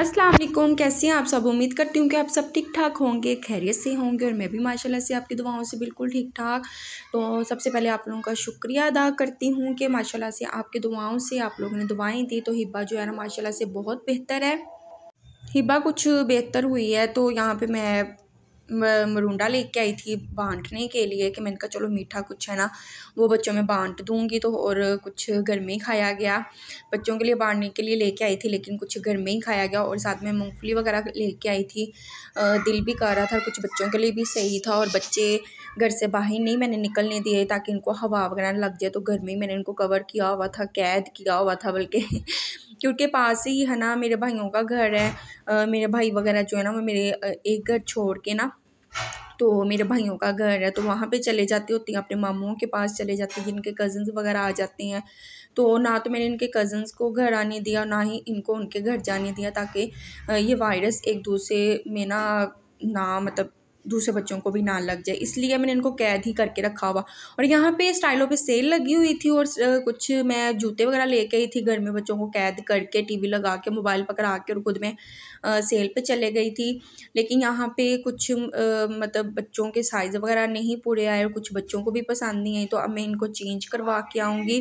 अस्सलाम वालेकुम कैसे हैं आप सब उम्मीद करती हूँ कि आप सब ठीक ठाक होंगे खैरियत से होंगे और मैं भी माशाल्लाह से आपकी दुआओं से बिल्कुल ठीक ठाक तो सबसे पहले आप लोगों का शुक्रिया अदा करती हूँ कि माशाल्लाह से आपकी दुआओं से आप लोगों ने दुआएं दी तो हिब्बा जो है ना माशाल्लाह से बहुत बेहतर है हिब्बा कुछ बेहतर हुई है तो यहाँ पर मैं मरूंडा लेके आई थी बांटने के लिए कि मैंने कहा चलो मीठा कुछ है ना वो बच्चों में बांट दूँगी तो और कुछ घर में ही खाया गया बच्चों के लिए बांटने के लिए लेके आई थी लेकिन कुछ घर में ही खाया गया और साथ में मूँगफली वगैरह लेके आई थी दिल भी कर रहा था कुछ बच्चों के लिए भी सही था और बच्चे घर से बाहर नहीं मैंने निकलने दिए ताकि इनको हवा वगैरह लग जाए तो घर में ही मैंने इनको कवर किया हुआ था कैद किया हुआ था बल्कि क्योंकि पास ही है ना मेरे भाइयों का घर है आ, मेरे भाई वगैरह जो है ना वो मेरे एक घर छोड़ के ना तो मेरे भाइयों का घर है तो वहाँ पे चले जाती होती हैं अपने मामुओं के पास चले जाती हैं जिनके कज़न्स वगैरह आ जाते हैं तो ना तो मैंने इनके कज़न्स को घर आने दिया ना ही इनको उनके घर जाने दिया ताकि ये वायरस एक दूसरे में ना ना मतलब दूसरे बच्चों को भी ना लग जाए इसलिए मैंने इनको कैद ही करके रखा हुआ और यहाँ पे स्टाइलों पे सेल लगी हुई थी और कुछ मैं जूते वगैरह लेके आई थी घर में बच्चों को कैद करके टीवी लगा के मोबाइल पकड़ा के और खुद में सेल पे चले गई थी लेकिन यहाँ पे कुछ मतलब बच्चों के साइज़ वगैरह नहीं पूरे आए और कुछ बच्चों को भी पसंद नहीं आई तो अब मैं इनको चेंज करवा के आऊँगी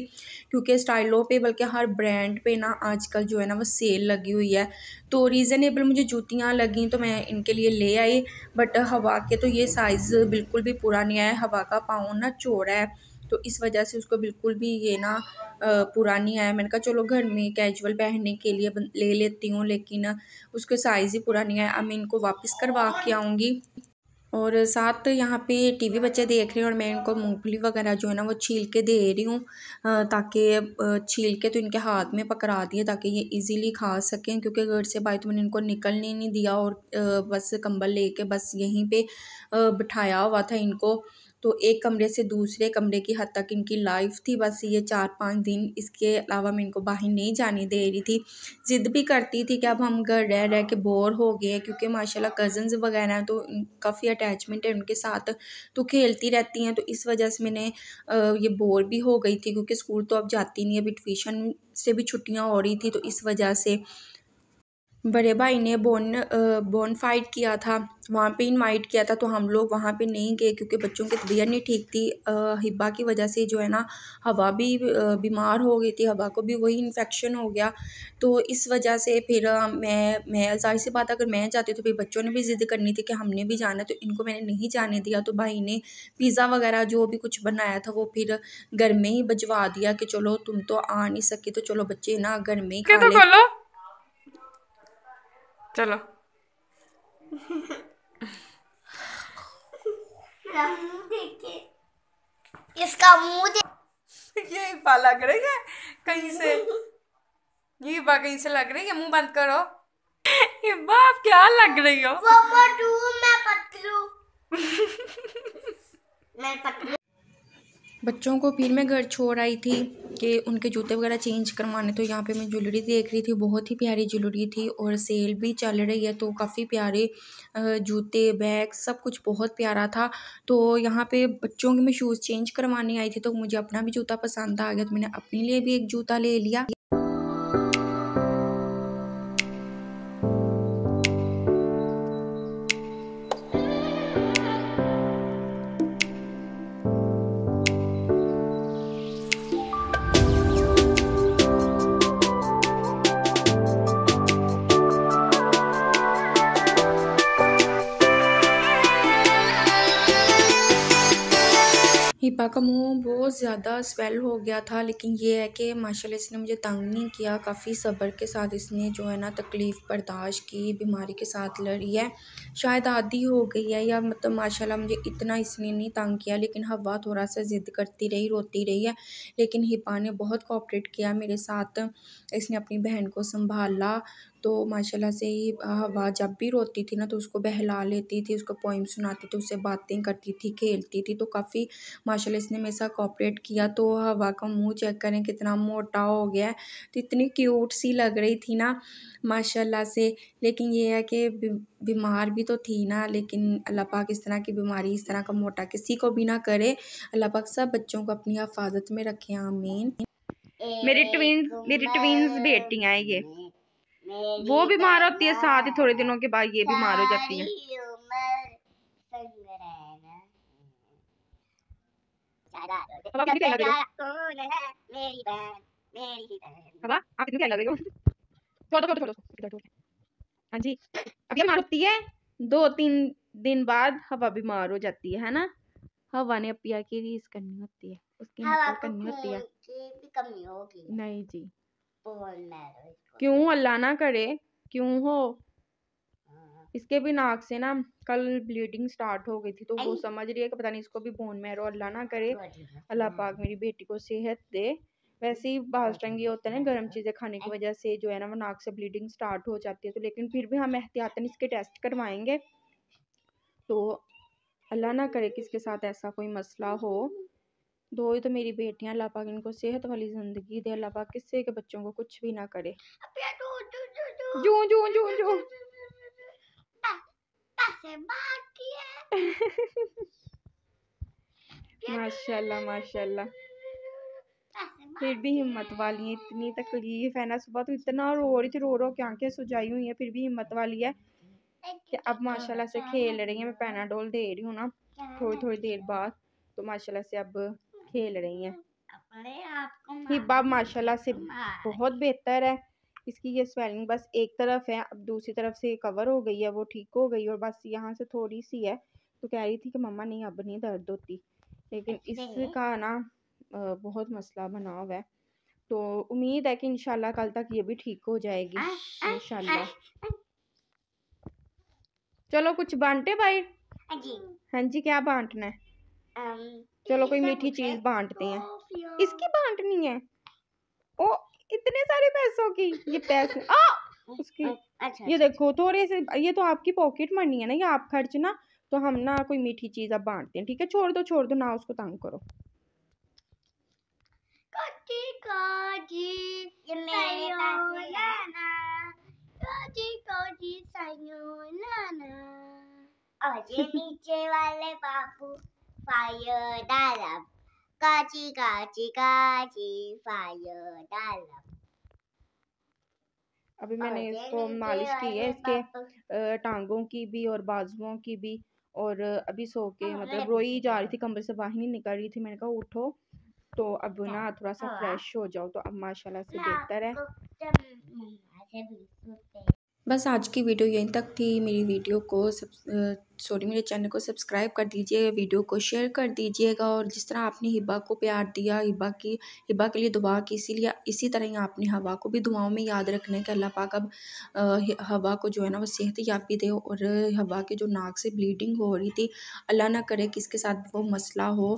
क्योंकि स्टाइलों पे बल्कि हर ब्रांड पे ना आजकल जो है ना वो सेल लगी हुई है तो रीज़नेबल मुझे जूतियाँ लगी तो मैं इनके लिए ले आई बट हवा हवा के तो ये साइज़ बिल्कुल भी पूरा नहीं आया हवा का पाँव ना चौड़ा है तो इस वजह से उसको बिल्कुल भी ये ना पूरा नहीं आया मैंने कहा चलो घर में कैजुअल पहनने के लिए ले लेती हूँ लेकिन उसके साइज़ ही पूरा नहीं आया अब मैं इनको वापस करवा के आऊँगी और साथ यहाँ पे टीवी बच्चे देख रहे हैं और मैं इनको मूंगफली वगैरह जो है ना वो छील के दे रही हूँ ताकि छील के तो इनके हाथ में पकड़ा दिए ताकि ये इजीली खा सकें क्योंकि घर से बाई तो मैंने इनको निकलने नहीं दिया और बस कंबल लेके बस यहीं पे बिठाया हुआ था इनको तो एक कमरे से दूसरे कमरे की हद तक इनकी लाइफ थी बस ये चार पाँच दिन इसके अलावा मैं इनको बाहर नहीं जाने दे रही थी ज़िद भी करती थी कि अब हम घर रह रह के बोर हो गए हैं क्योंकि माशाल्लाह कज़न्स वगैरह हैं तो काफ़ी अटैचमेंट है उनके साथ तो खेलती रहती हैं तो इस वजह से मैंने ये बोर भी हो गई थी क्योंकि स्कूल तो अब जाती नहीं अभी ट्यूशन से भी छुट्टियाँ हो रही थी तो इस वजह से बड़े भाई ने बोन बोन फाइट किया था वहाँ पे इनवाइट किया था तो हम लोग वहाँ पे नहीं गए क्योंकि बच्चों की तबीयत नहीं ठीक थी हिब्बा की वजह से जो है ना हवा भी बीमार हो गई थी हवा को भी वही इन्फेक्शन हो गया तो इस वजह से फिर मैं मैं जाहिर सी बात अगर मैं जाती तो फिर बच्चों ने भी ज़िद करनी थी कि हमने भी जाना तो इनको मैंने नहीं जाने दिया तो भाई ने पिज़्ज़ा वगैरह जो भी कुछ बनाया था वो फिर घर में ही भजवा दिया कि चलो तुम तो आ नहीं सके तो चलो बच्चे ना घर में ही खा चलो इसका मुंह ये पा लग रही है कहीं से ये बा कहीं से लग रही है मुंह बंद करो ये बाप क्या लग रही हो मैं मैं बच्चों को फिर मैं घर छोड़ आई थी कि उनके जूते वगैरह चेंज करवाने तो यहाँ पे मैं ज्वेलरी देख रही थी बहुत ही प्यारी ज्वेलरी थी और सेल भी चल रही है तो काफ़ी प्यारे जूते बैग सब कुछ बहुत प्यारा था तो यहाँ पे बच्चों के मैं शूज़ चेंज करवाने आई थी तो मुझे अपना भी जूता पसंद आ गया तो मैंने अपने लिए भी एक जूता ले लिया का मुंह बहुत ज़्यादा स्वेल हो गया था लेकिन ये है कि माशाल्लाह इसने मुझे तंग नहीं किया काफ़ी सब्र के साथ इसने जो है ना तकलीफ़ बर्दाश्त की बीमारी के साथ लड़ी है शायद आदि हो गई है या मतलब माशाल्लाह मुझे इतना इसने नहीं तंग किया लेकिन हवा थोड़ा सा ज़िद करती रही रोती रही है लेकिन हिपा ने बहुत कोऑपरेट किया मेरे साथ इसने अपनी बहन को संभाला तो माशाल्लाह से ही हवा जब भी रोती थी ना तो उसको बहला लेती थी उसको पोइम सुनाती थी उससे बातें करती थी खेलती थी तो काफ़ी माशाल्लाह इसने मेरे साथ कॉपरेट किया तो हवा का मुंह चेक करें कितना मोटा हो गया तो इतनी क्यूट सी लग रही थी ना माशाल्लाह से लेकिन ये है कि बीमार भी तो थी ना लेकिन अल्लाह पाक इस तरह की बीमारी इस तरह का मोटा किसी को भी ना करे अल्लाह पाक सब बच्चों को अपनी हफाजत में रखें आमीन मेरी ट्विंस मेरी ट्विंस बेटियाँ ये वो बीमार होती है साथ ही थोड़े दिनों के बाद ये बीमार हो जाती है आप इतनी क्या लगेगा छोड़ो हाँ जी अब बीमार होती है दो तीन दिन बाद हवा बीमार हो जाती है है ना हवा ने अपिया की रीस करनी होती है उसकी करनी होती है नहीं जी क्यों अल्लाह ना करे क्यों हो इसके भी नाक से ना कल ब्लीडिंग स्टार्ट हो गई थी तो वो समझ रही है कि पता नहीं इसको भी बोन मैरो अल्लाह ना करे अल्लाह हाँ। पाक मेरी बेटी को सेहत दे वैसे ही बाज टाइम हाँ, ये होता है ना हाँ, गर्म चीज़ें खाने की वजह से जो है ना वो नाक से ब्लीडिंग स्टार्ट हो जाती है तो लेकिन फिर भी हम एहतियातन इसके टेस्ट करवाएंगे तो अल्लाह ना करे कि इसके साथ ऐसा कोई मसला हो धोए तो मेरी बेटियां अल्लाह पाक इनको सेहत वाली ज़िंदगी दे अल्लाह पाक किसी के बच्चों को कुछ भी ना करे जू जू जू जू माशाल्लाह माशाल्लाह फिर भी हिम्मत वाली है इतनी तकलीफ है ना सुबह तो इतना रो रही थी रो रो के आंखें सुजाई हुई है फिर भी हिम्मत वाली है कि अब तो माशाल्लाह से खेल रही है मैं पैनाडोल दे रही हूँ ना थोड़ी थोड़ी देर बाद तो माशाल्लाह से अब खेल रही हैं हिब्बा माशाल्लाह से बहुत बेहतर है इसकी ये स्वेलिंग बस एक तरफ है अब दूसरी तरफ से कवर हो गई है वो ठीक हो गई और बस यहाँ से थोड़ी सी है तो कह रही थी कि मम्मा नहीं अब नहीं दर्द होती लेकिन अच्छा इसका ना बहुत मसला बना हुआ है तो उम्मीद है कि इंशाल्लाह कल तक ये भी ठीक हो जाएगी इंशाल्लाह चलो कुछ बांटे भाई हाँ जी हाँ क्या बांटना है Um, चलो कोई मीठी चीज बांटते तो हैं इसकी बांटनी है ओ इतने सारे पैसों की ये पैसे आ उसकी अच्छा, ये अच्छा, देखो अच्छा। थोड़े से ये तो आपकी पॉकेट मनी है ना ये आप खर्च ना तो हम ना कोई मीठी चीज आप बांटते हैं ठीक है छोड़ दो छोड़ दो ना उसको तंग करो और ये नीचे वाले बाबू fire dial-up. Kachi, kachi, fire dial अभी मैंने इसको मालिश की है इसके टांगों की भी और बाजुओं की भी और अभी सो के हाँ, मतलब रोई जा रही थी कमरे से बाहर नहीं निकल रही थी मैंने कहा उठो तो अब अच्छा, ना थोड़ा सा हाँ। फ्रेश हो जाओ तो अब माशाल्लाह से बेहतर है बस आज की वीडियो यहीं तक थी मेरी वीडियो को सब सॉरी मेरे चैनल को सब्सक्राइब कर दीजिए वीडियो को शेयर कर दीजिएगा और जिस तरह आपने हिबा को प्यार दिया हिबा की हिबा के लिए दुआ की इसीलिए इसी तरह ही आपने हवा को भी दुआओं में याद रखने कि अल्लाह पाक अब हवा को जो है ना वो सेहत याबी दे और हवा के जो नाक से ब्लीडिंग हो रही थी अल्लाह ना करे किसके साथ वो मसला हो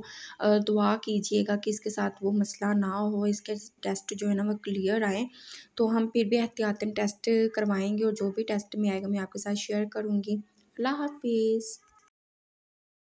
दुआ कीजिएगा कि इसके साथ वो मसला ना हो इसके टेस्ट जो है ना वो क्लियर आए तो हम फिर भी एहतियातन टेस्ट करवाएँगे और जो भी टेस्ट में आएगा मैं आपके साथ शेयर करूँगी अल्लाह हाफिज़